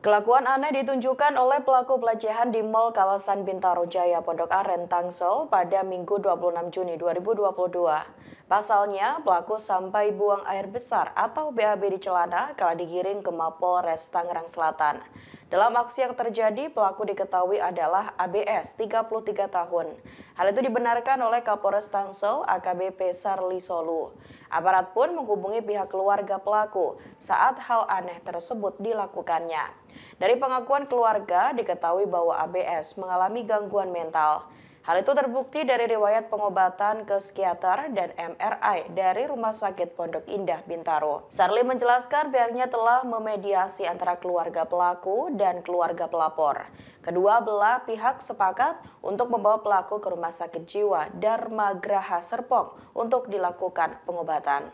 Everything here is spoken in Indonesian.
Kelakuan aneh ditunjukkan oleh pelaku pelecehan di Mall Kawasan Bintaro Jaya Pondok Aren Tangsel pada Minggu 26 Juni 2022. Pasalnya, pelaku sampai buang air besar atau BAB di celana kala digiring ke Mapolres Tangerang Selatan. Dalam aksi yang terjadi, pelaku diketahui adalah ABS, 33 tahun. Hal itu dibenarkan oleh Kapolres Tangsel, AKBP Sarli Solu. Aparat pun menghubungi pihak keluarga pelaku saat hal aneh tersebut dilakukannya. Dari pengakuan keluarga, diketahui bahwa ABS mengalami gangguan mental. Hal itu terbukti dari riwayat pengobatan ke psikiater dan MRI dari Rumah Sakit Pondok Indah Bintaro. Sarli menjelaskan pihaknya telah memediasi antara keluarga pelaku dan keluarga pelapor. Kedua belah pihak sepakat untuk membawa pelaku ke Rumah Sakit Jiwa Dharma Graha Serpong untuk dilakukan pengobatan.